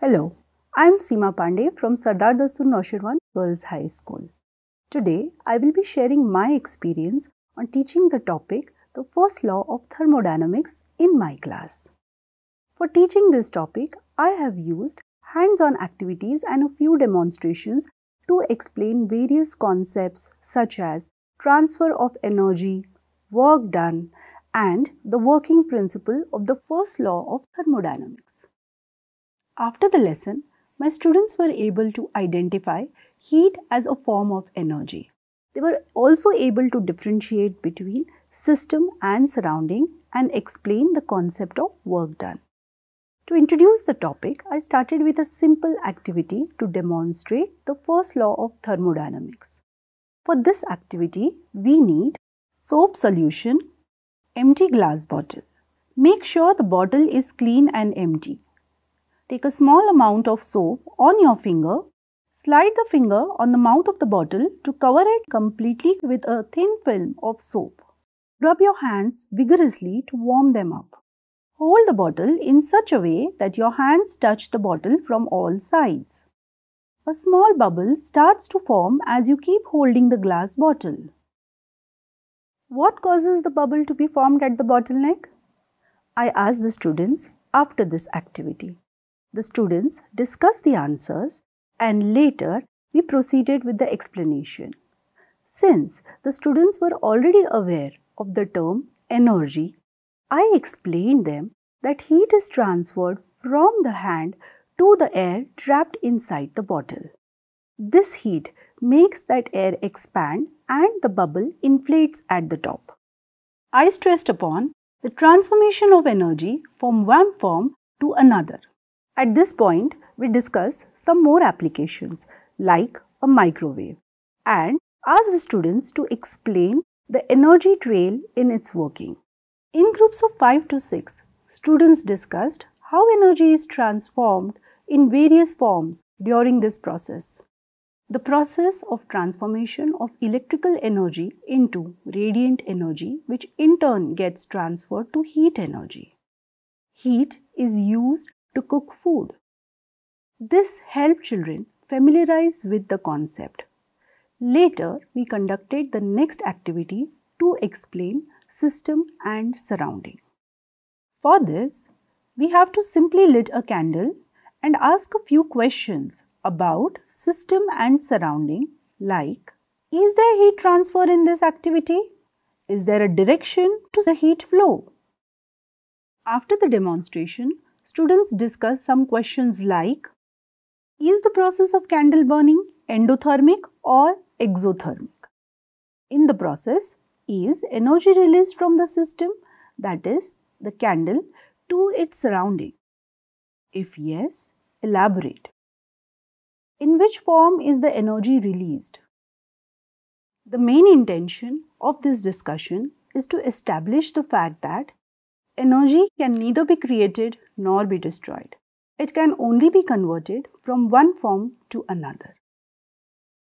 Hello, I'm Seema Pandey from Sardar Dasun Noshirwan Girls High School. Today, I will be sharing my experience on teaching the topic the first law of thermodynamics in my class. For teaching this topic, I have used hands-on activities and a few demonstrations to explain various concepts such as transfer of energy, work done, and the working principle of the first law of thermodynamics. After the lesson, my students were able to identify heat as a form of energy. They were also able to differentiate between system and surrounding and explain the concept of work done. To introduce the topic, I started with a simple activity to demonstrate the first law of thermodynamics. For this activity, we need soap solution, empty glass bottle. Make sure the bottle is clean and empty. Take a small amount of soap on your finger. Slide the finger on the mouth of the bottle to cover it completely with a thin film of soap. Rub your hands vigorously to warm them up. Hold the bottle in such a way that your hands touch the bottle from all sides. A small bubble starts to form as you keep holding the glass bottle. What causes the bubble to be formed at the bottleneck? I asked the students after this activity. The students discussed the answers and later we proceeded with the explanation. Since the students were already aware of the term energy, I explained them that heat is transferred from the hand to the air trapped inside the bottle. This heat makes that air expand and the bubble inflates at the top. I stressed upon the transformation of energy from one form to another. At this point, we discuss some more applications like a microwave and ask the students to explain the energy trail in its working. In groups of 5 to 6, students discussed how energy is transformed in various forms during this process. The process of transformation of electrical energy into radiant energy which in turn gets transferred to heat energy. Heat is used to cook food. This helped children familiarize with the concept. Later, we conducted the next activity to explain system and surrounding. For this, we have to simply lit a candle and ask a few questions about system and surrounding like Is there heat transfer in this activity? Is there a direction to the heat flow? After the demonstration, students discuss some questions like Is the process of candle burning endothermic or exothermic? In the process, is energy released from the system, that is, the candle, to its surrounding? If yes, elaborate. In which form is the energy released? The main intention of this discussion is to establish the fact that energy can neither be created nor be destroyed. It can only be converted from one form to another.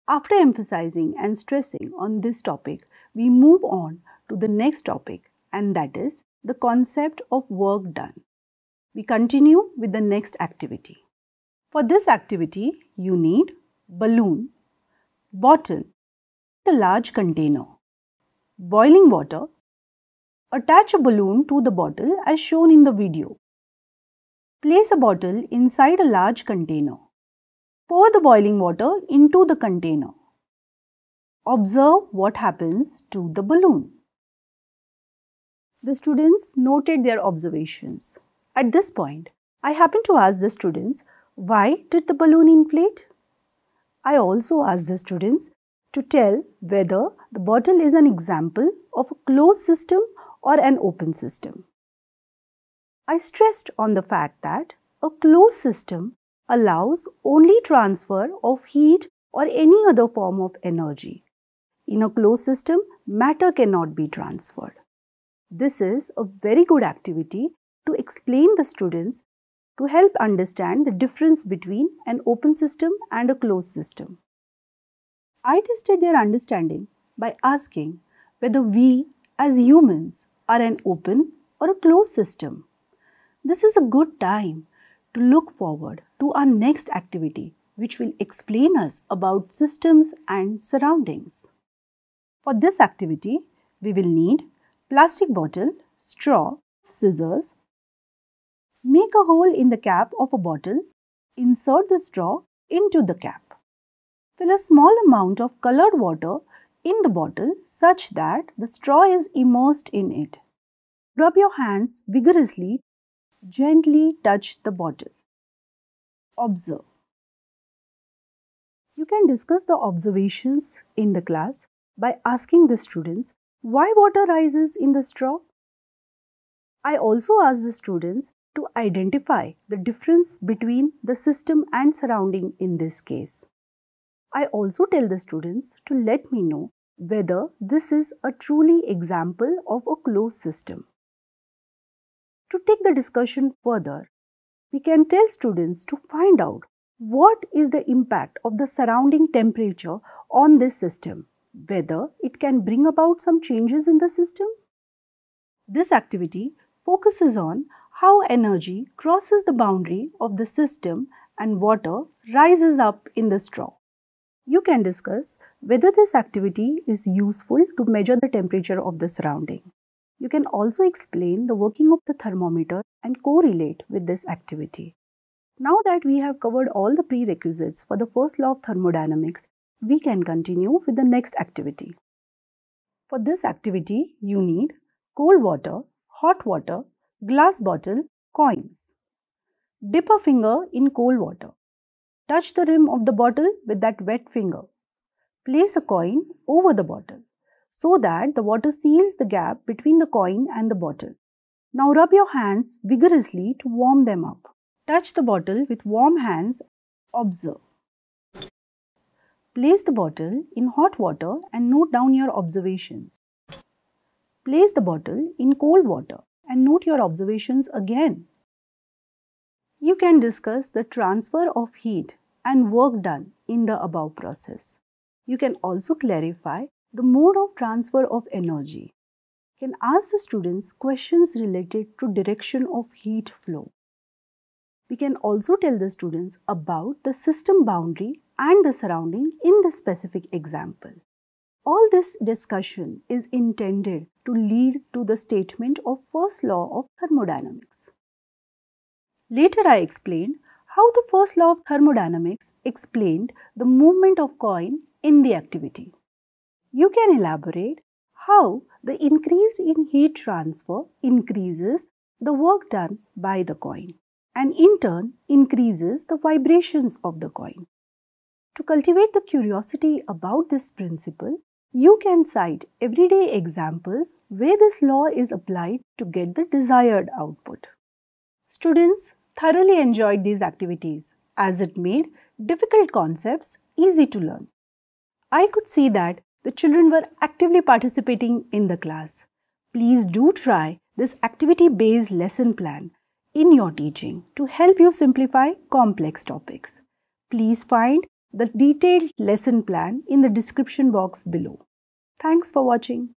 After emphasizing and stressing on this topic, we move on to the next topic and that is the concept of work done. We continue with the next activity. For this activity, you need balloon, bottle, a large container, boiling water Attach a balloon to the bottle as shown in the video. Place a bottle inside a large container. Pour the boiling water into the container. Observe what happens to the balloon. The students noted their observations. At this point, I happened to ask the students, why did the balloon inflate? I also asked the students to tell whether the bottle is an example of a closed system or an open system. I stressed on the fact that a closed system allows only transfer of heat or any other form of energy. In a closed system, matter cannot be transferred. This is a very good activity to explain the students to help understand the difference between an open system and a closed system. I tested their understanding by asking whether we as humans are an open or a closed system. This is a good time to look forward to our next activity which will explain us about systems and surroundings. For this activity, we will need plastic bottle, straw, scissors. Make a hole in the cap of a bottle. Insert the straw into the cap. Fill a small amount of colored water in the bottle such that the straw is immersed in it. Rub your hands vigorously, gently touch the bottle. Observe. You can discuss the observations in the class by asking the students why water rises in the straw. I also ask the students to identify the difference between the system and surrounding in this case. I also tell the students to let me know whether this is a truly example of a closed system. To take the discussion further, we can tell students to find out what is the impact of the surrounding temperature on this system, whether it can bring about some changes in the system. This activity focuses on how energy crosses the boundary of the system and water rises up in the straw. You can discuss whether this activity is useful to measure the temperature of the surrounding. You can also explain the working of the thermometer and correlate with this activity. Now that we have covered all the prerequisites for the first law of thermodynamics, we can continue with the next activity. For this activity, you need cold water, hot water, glass bottle, coins. Dip a finger in cold water. Touch the rim of the bottle with that wet finger. Place a coin over the bottle so that the water seals the gap between the coin and the bottle. Now rub your hands vigorously to warm them up. Touch the bottle with warm hands. Observe. Place the bottle in hot water and note down your observations. Place the bottle in cold water and note your observations again you can discuss the transfer of heat and work done in the above process. You can also clarify the mode of transfer of energy. You can ask the students questions related to direction of heat flow. We can also tell the students about the system boundary and the surrounding in the specific example. All this discussion is intended to lead to the statement of first law of thermodynamics. Later I explained how the first law of thermodynamics explained the movement of coin in the activity. You can elaborate how the increase in heat transfer increases the work done by the coin and in turn increases the vibrations of the coin. To cultivate the curiosity about this principle, you can cite everyday examples where this law is applied to get the desired output. Students, thoroughly enjoyed these activities as it made difficult concepts easy to learn. I could see that the children were actively participating in the class. Please do try this activity-based lesson plan in your teaching to help you simplify complex topics. Please find the detailed lesson plan in the description box below. Thanks for watching.